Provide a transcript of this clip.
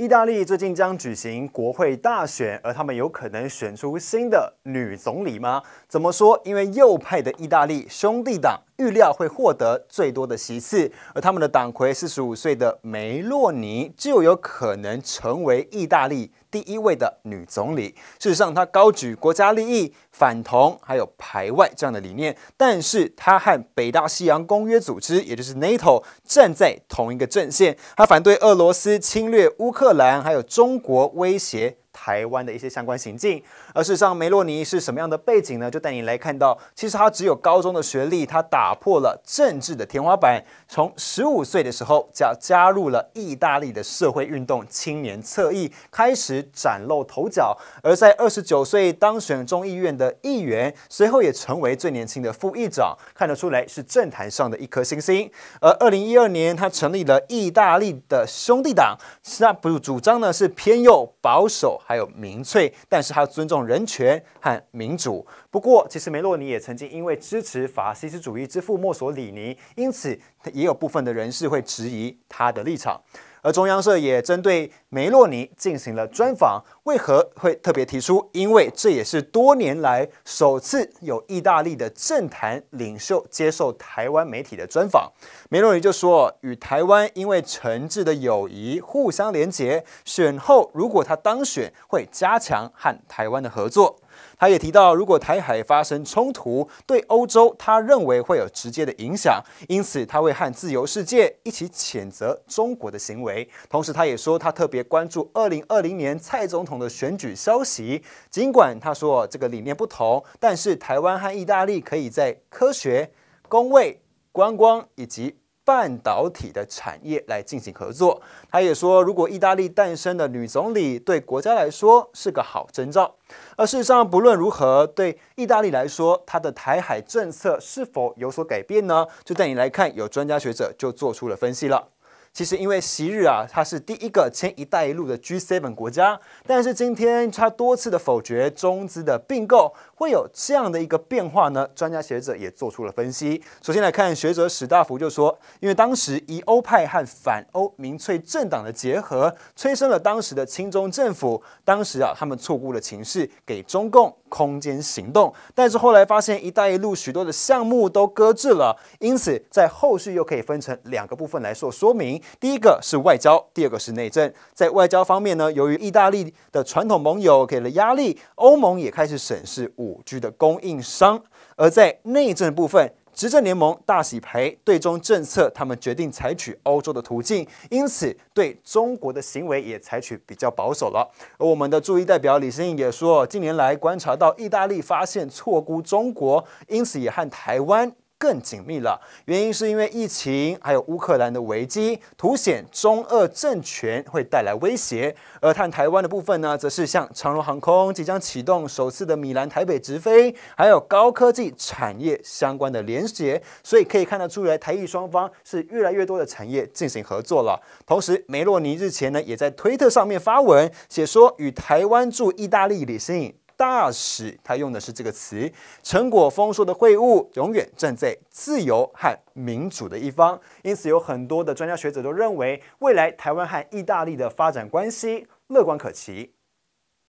意大利最近将举行国会大选，而他们有可能选出新的女总理吗？怎么说？因为右派的意大利兄弟党。预料会获得最多的席次，而他们的党魁四十五岁的梅洛尼就有可能成为意大利第一位的女总理。事实上，她高举国家利益、反同还有排外这样的理念，但是她和北大西洋公约组织，也就是 NATO 站在同一个阵线，她反对俄罗斯侵略乌克兰，还有中国威胁。台湾的一些相关行径，而事实上梅洛尼是什么样的背景呢？就带你来看到，其实他只有高中的学历，他打破了政治的天花板。从十五岁的时候就加入了意大利的社会运动青年侧翼，开始崭露头角。而在二十九岁当选众议院的议员，随后也成为最年轻的副议长，看得出来是政坛上的一颗星星。而二零一二年，他成立了意大利的兄弟党，那不主张呢是偏右保守。还有民粹，但是还要尊重人权和民主。不过，其实梅洛尼也曾经因为支持法西斯主义之父墨索里尼，因此也有部分的人士会质疑他的立场。而中央社也针对梅洛尼进行了专访，为何会特别提出？因为这也是多年来首次有意大利的政坛领袖接受台湾媒体的专访。梅洛尼就说，与台湾因为诚挚的友谊互相连结，选后如果他当选，会加强和台湾的合作。他也提到，如果台海发生冲突，对欧洲他认为会有直接的影响，因此他会和自由世界一起谴责中国的行为。同时，他也说他特别关注二零二零年蔡总统的选举消息。尽管他说这个理念不同，但是台湾和意大利可以在科学、工位、观光以及。半导体的产业来进行合作。他也说，如果意大利诞生的女总理对国家来说是个好征兆。而事实上，不论如何，对意大利来说，它的台海政策是否有所改变呢？就带你来看，有专家学者就做出了分析了。其实，因为昔日啊，它是第一个签“一带一路”的 G7 国家，但是今天它多次的否决中资的并购，会有这样的一个变化呢？专家学者也做出了分析。首先来看学者史大福就说，因为当时以欧派和反欧民粹政党的结合，催生了当时的亲中政府。当时啊，他们错估了情势，给中共。空间行动，但是后来发现“一带一路”许多的项目都搁置了，因此在后续又可以分成两个部分来做说明。第一个是外交，第二个是内政。在外交方面呢，由于意大利的传统盟友给了压力，欧盟也开始审视 5G 的供应商；而在内政部分。执政联盟大洗牌，对中政策，他们决定采取欧洲的途径，因此对中国的行为也采取比较保守了。而我们的驻意代表李新颖也说，近年来观察到意大利发现错估中国，因此也和台湾。更紧密了，原因是因为疫情还有乌克兰的危机，凸显中俄政权会带来威胁。而看台湾的部分呢，则是像长荣航空即将启动首次的米兰台北直飞，还有高科技产业相关的联结，所以可以看得出来，台意双方是越来越多的产业进行合作了。同时，梅洛尼日前呢，也在推特上面发文，写说与台湾驻意大利的信。大使他用的是这个词，成果丰硕的会晤永远站在自由和民主的一方，因此有很多的专家学者都认为，未来台湾和意大利的发展关系乐观可期。